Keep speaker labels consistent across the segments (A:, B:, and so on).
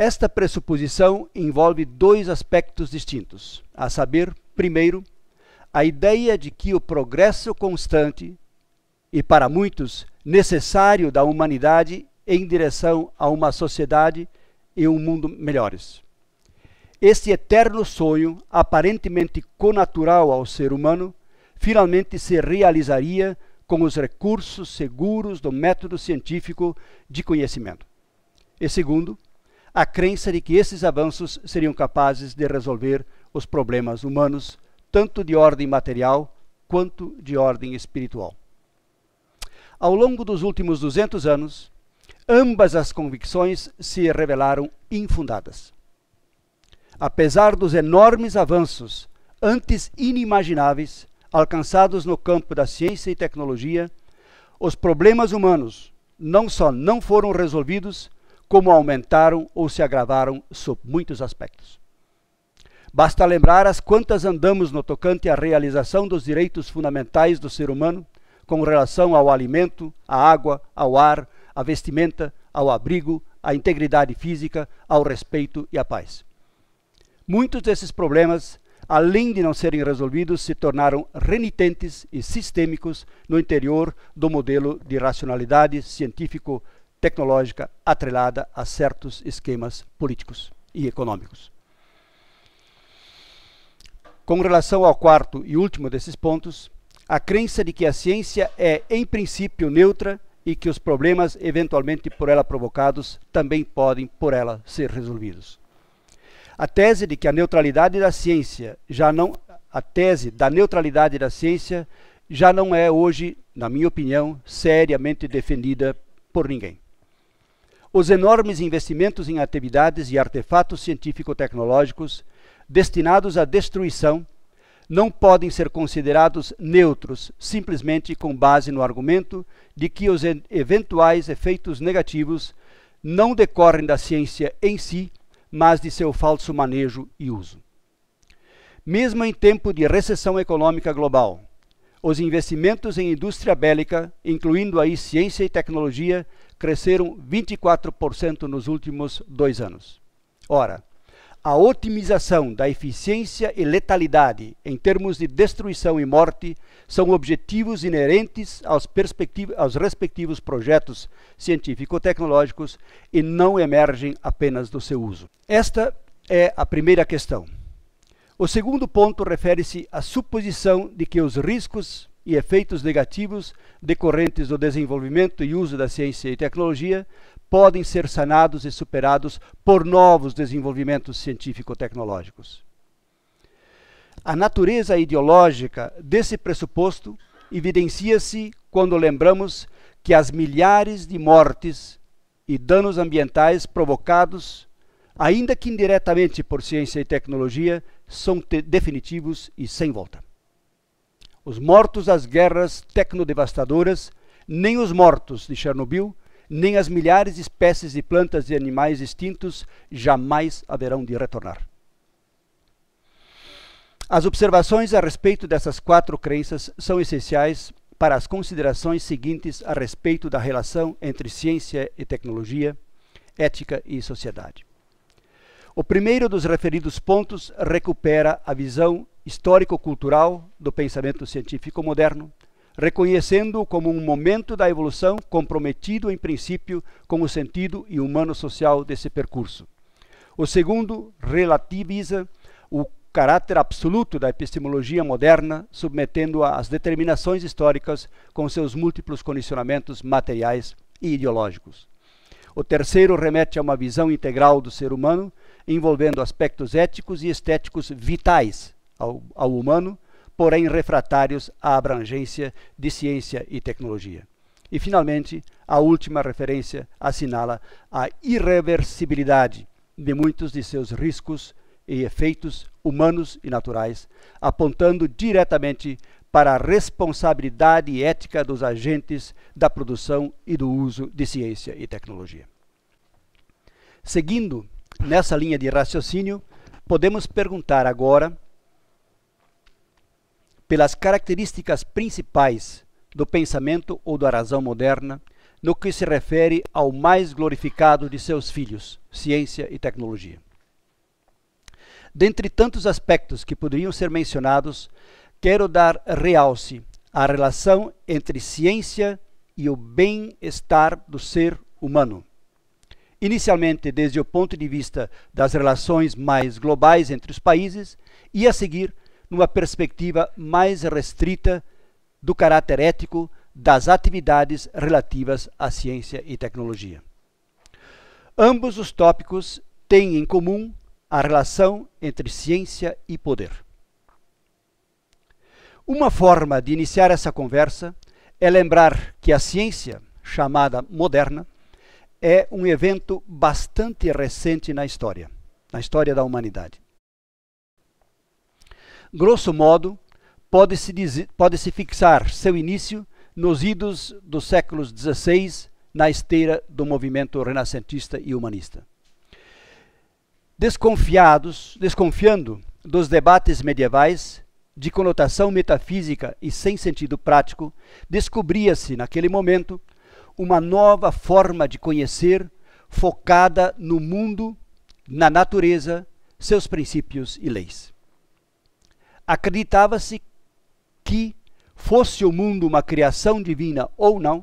A: Esta pressuposição envolve dois aspectos distintos, a saber, primeiro, a ideia de que o progresso constante e para muitos necessário da humanidade em direção a uma sociedade e um mundo melhores. Esse eterno sonho, aparentemente conatural ao ser humano, finalmente se realizaria com os recursos seguros do método científico de conhecimento. E segundo, a crença de que esses avanços seriam capazes de resolver os problemas humanos, tanto de ordem material quanto de ordem espiritual. Ao longo dos últimos 200 anos, ambas as convicções se revelaram infundadas. Apesar dos enormes avanços, antes inimagináveis, alcançados no campo da ciência e tecnologia, os problemas humanos não só não foram resolvidos, como aumentaram ou se agravaram sob muitos aspectos. Basta lembrar as quantas andamos no tocante à realização dos direitos fundamentais do ser humano com relação ao alimento, à água, ao ar, à vestimenta, ao abrigo, à integridade física, ao respeito e à paz. Muitos desses problemas, além de não serem resolvidos, se tornaram renitentes e sistêmicos no interior do modelo de racionalidade científico-científico tecnológica atrelada a certos esquemas políticos e econômicos. Com relação ao quarto e último desses pontos, a crença de que a ciência é, em princípio, neutra e que os problemas eventualmente por ela provocados também podem por ela ser resolvidos. A tese de que a neutralidade da ciência já não a tese da neutralidade da ciência já não é hoje, na minha opinião, seriamente defendida por ninguém os enormes investimentos em atividades e artefatos científico-tecnológicos destinados à destruição não podem ser considerados neutros simplesmente com base no argumento de que os eventuais efeitos negativos não decorrem da ciência em si, mas de seu falso manejo e uso. Mesmo em tempo de recessão econômica global, os investimentos em indústria bélica, incluindo aí ciência e tecnologia, cresceram 24% nos últimos dois anos. Ora, a otimização da eficiência e letalidade em termos de destruição e morte são objetivos inerentes aos, aos respectivos projetos científico-tecnológicos e não emergem apenas do seu uso. Esta é a primeira questão. O segundo ponto refere-se à suposição de que os riscos e efeitos negativos decorrentes do desenvolvimento e uso da ciência e tecnologia podem ser sanados e superados por novos desenvolvimentos científico-tecnológicos. A natureza ideológica desse pressuposto evidencia-se quando lembramos que as milhares de mortes e danos ambientais provocados, ainda que indiretamente por ciência e tecnologia, são definitivos e sem volta os mortos às guerras tecnodevastadoras, nem os mortos de Chernobyl, nem as milhares de espécies de plantas e animais extintos jamais haverão de retornar. As observações a respeito dessas quatro crenças são essenciais para as considerações seguintes a respeito da relação entre ciência e tecnologia, ética e sociedade. O primeiro dos referidos pontos recupera a visão histórico-cultural do pensamento científico moderno, reconhecendo-o como um momento da evolução comprometido, em princípio, com o sentido e humano social desse percurso. O segundo relativiza o caráter absoluto da epistemologia moderna, submetendo-a às determinações históricas com seus múltiplos condicionamentos materiais e ideológicos. O terceiro remete a uma visão integral do ser humano, envolvendo aspectos éticos e estéticos vitais ao, ao humano, porém refratários à abrangência de ciência e tecnologia. E, finalmente, a última referência assinala a irreversibilidade de muitos de seus riscos e efeitos humanos e naturais, apontando diretamente para a responsabilidade ética dos agentes da produção e do uso de ciência e tecnologia. Seguindo nessa linha de raciocínio, podemos perguntar agora pelas características principais do pensamento ou da razão moderna no que se refere ao mais glorificado de seus filhos, ciência e tecnologia. Dentre tantos aspectos que poderiam ser mencionados, quero dar realce à relação entre ciência e o bem-estar do ser humano. Inicialmente, desde o ponto de vista das relações mais globais entre os países, e a seguir, numa perspectiva mais restrita do caráter ético das atividades relativas à ciência e tecnologia. Ambos os tópicos têm em comum a relação entre ciência e poder. Uma forma de iniciar essa conversa é lembrar que a ciência, chamada moderna, é um evento bastante recente na história, na história da humanidade. Grosso modo, pode-se pode -se fixar seu início nos idos dos séculos XVI, na esteira do movimento renascentista e humanista. Desconfiados, desconfiando dos debates medievais de conotação metafísica e sem sentido prático, descobria-se naquele momento uma nova forma de conhecer focada no mundo, na natureza, seus princípios e leis acreditava-se que, fosse o mundo uma criação divina ou não,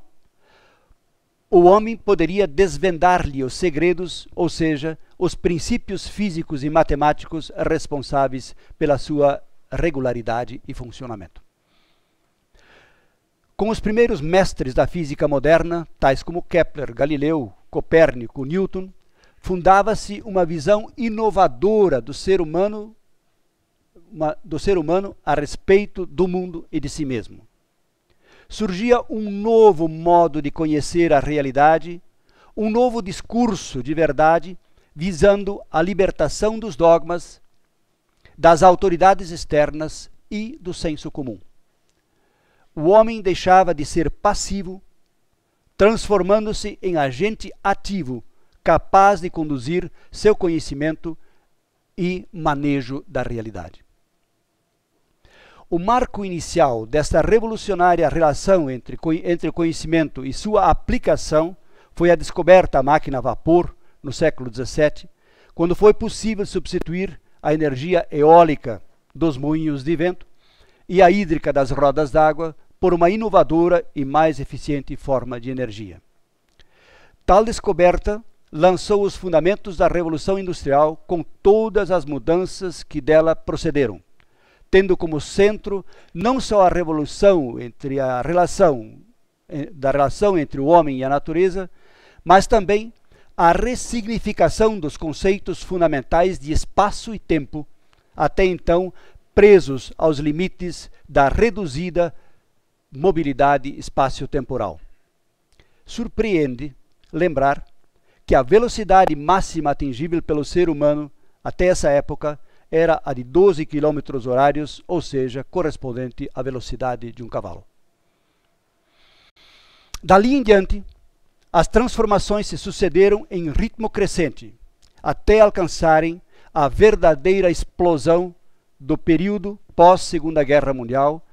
A: o homem poderia desvendar-lhe os segredos, ou seja, os princípios físicos e matemáticos responsáveis pela sua regularidade e funcionamento. Com os primeiros mestres da física moderna, tais como Kepler, Galileu, Copérnico, Newton, fundava-se uma visão inovadora do ser humano do ser humano a respeito do mundo e de si mesmo. Surgia um novo modo de conhecer a realidade, um novo discurso de verdade visando a libertação dos dogmas, das autoridades externas e do senso comum. O homem deixava de ser passivo, transformando-se em agente ativo, capaz de conduzir seu conhecimento e manejo da realidade o marco inicial desta revolucionária relação entre, entre conhecimento e sua aplicação foi a descoberta da máquina a vapor, no século XVII, quando foi possível substituir a energia eólica dos moinhos de vento e a hídrica das rodas d'água por uma inovadora e mais eficiente forma de energia. Tal descoberta lançou os fundamentos da Revolução Industrial com todas as mudanças que dela procederam tendo como centro não só a revolução entre a relação eh, da relação entre o homem e a natureza, mas também a ressignificação dos conceitos fundamentais de espaço e tempo, até então presos aos limites da reduzida mobilidade espaço-temporal. Surpreende lembrar que a velocidade máxima atingível pelo ser humano até essa época era a de 12 km horários, ou seja, correspondente à velocidade de um cavalo. Dali em diante, as transformações se sucederam em ritmo crescente, até alcançarem a verdadeira explosão do período pós-Segunda Guerra Mundial,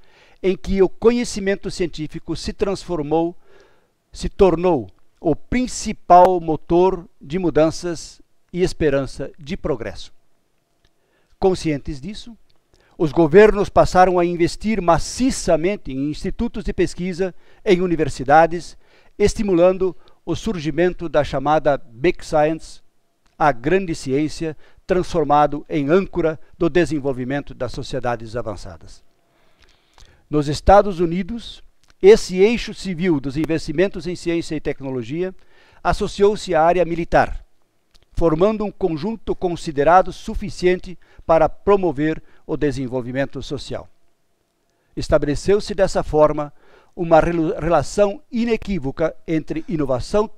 A: em que o conhecimento científico se transformou, se tornou o principal motor de mudanças e esperança de progresso. Conscientes disso, os governos passaram a investir maciçamente em institutos de pesquisa, em universidades, estimulando o surgimento da chamada Big Science, a grande ciência, transformado em âncora do desenvolvimento das sociedades avançadas. Nos Estados Unidos, esse eixo civil dos investimentos em ciência e tecnologia associou-se à área militar, formando um conjunto considerado suficiente para promover o desenvolvimento social. Estabeleceu-se dessa forma uma relação inequívoca entre inovação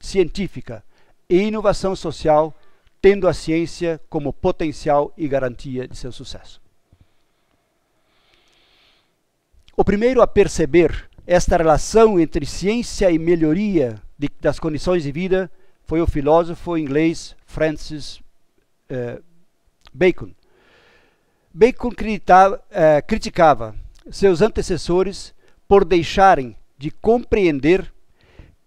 A: científica e inovação social, tendo a ciência como potencial e garantia de seu sucesso. O primeiro a perceber esta relação entre ciência e melhoria de, das condições de vida foi o filósofo inglês Francis eh, Bacon. Bacon criticava, eh, criticava seus antecessores por deixarem de compreender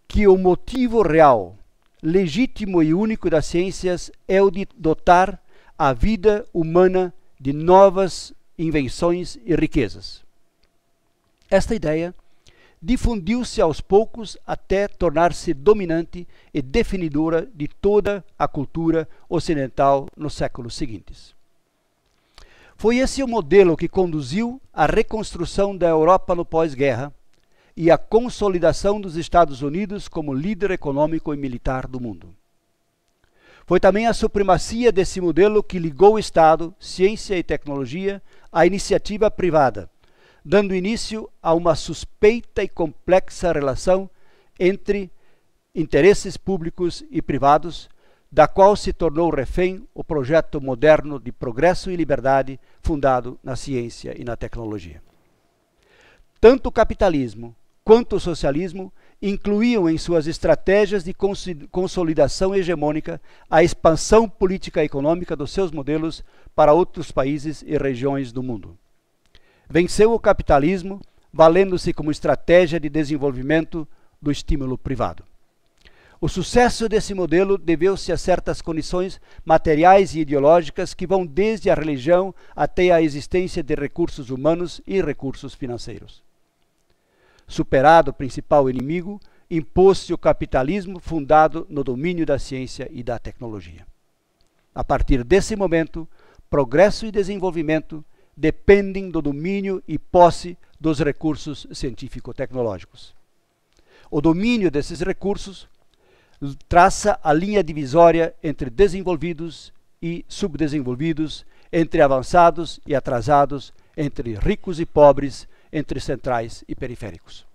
A: que o motivo real, legítimo e único das ciências é o de dotar a vida humana de novas invenções e riquezas. Esta ideia difundiu-se aos poucos até tornar-se dominante e definidora de toda a cultura ocidental nos séculos seguintes. Foi esse o modelo que conduziu à reconstrução da Europa no pós-guerra e à consolidação dos Estados Unidos como líder econômico e militar do mundo. Foi também a supremacia desse modelo que ligou o Estado, ciência e tecnologia à iniciativa privada dando início a uma suspeita e complexa relação entre interesses públicos e privados, da qual se tornou refém o projeto moderno de progresso e liberdade fundado na ciência e na tecnologia. Tanto o capitalismo quanto o socialismo incluíam em suas estratégias de consolidação hegemônica a expansão política e econômica dos seus modelos para outros países e regiões do mundo venceu o capitalismo, valendo-se como estratégia de desenvolvimento do estímulo privado. O sucesso desse modelo deveu-se a certas condições materiais e ideológicas que vão desde a religião até a existência de recursos humanos e recursos financeiros. Superado o principal inimigo, impôs-se o capitalismo fundado no domínio da ciência e da tecnologia. A partir desse momento, progresso e desenvolvimento dependem do domínio e posse dos recursos científico-tecnológicos. O domínio desses recursos traça a linha divisória entre desenvolvidos e subdesenvolvidos, entre avançados e atrasados, entre ricos e pobres, entre centrais e periféricos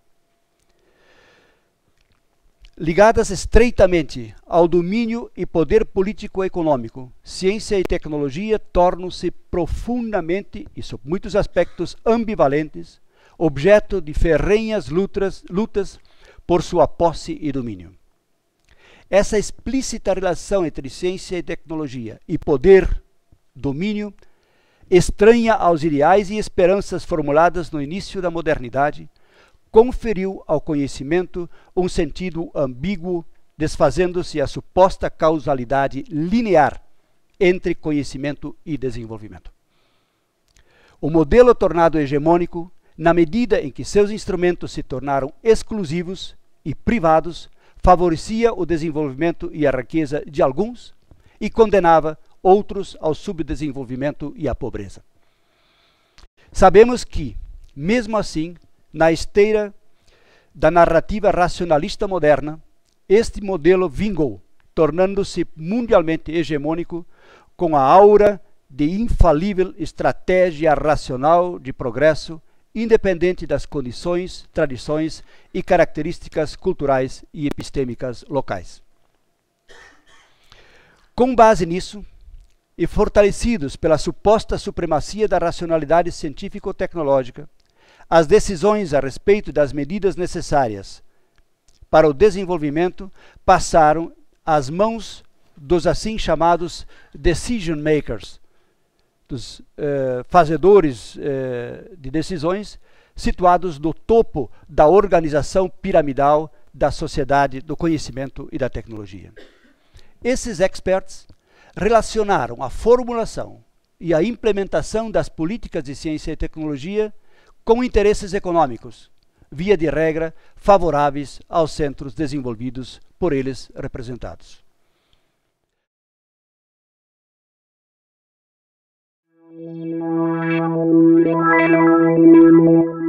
A: ligadas estreitamente ao domínio e poder político-econômico, ciência e tecnologia tornam-se profundamente, e sob muitos aspectos ambivalentes, objeto de ferrenhas lutas, lutas por sua posse e domínio. Essa explícita relação entre ciência e tecnologia e poder, domínio, estranha aos ideais e esperanças formuladas no início da modernidade, conferiu ao conhecimento um sentido ambíguo, desfazendo-se a suposta causalidade linear entre conhecimento e desenvolvimento. O modelo tornado hegemônico, na medida em que seus instrumentos se tornaram exclusivos e privados, favorecia o desenvolvimento e a riqueza de alguns e condenava outros ao subdesenvolvimento e à pobreza. Sabemos que, mesmo assim, na esteira da narrativa racionalista moderna, este modelo vingou, tornando-se mundialmente hegemônico com a aura de infalível estratégia racional de progresso, independente das condições, tradições e características culturais e epistêmicas locais. Com base nisso, e fortalecidos pela suposta supremacia da racionalidade científico-tecnológica, as decisões a respeito das medidas necessárias para o desenvolvimento passaram às mãos dos assim chamados decision makers, dos eh, fazedores eh, de decisões situados no topo da organização piramidal da sociedade do conhecimento e da tecnologia. Esses experts relacionaram a formulação e a implementação das políticas de ciência e tecnologia com interesses econômicos, via de regra favoráveis aos centros desenvolvidos por eles representados. Thank you.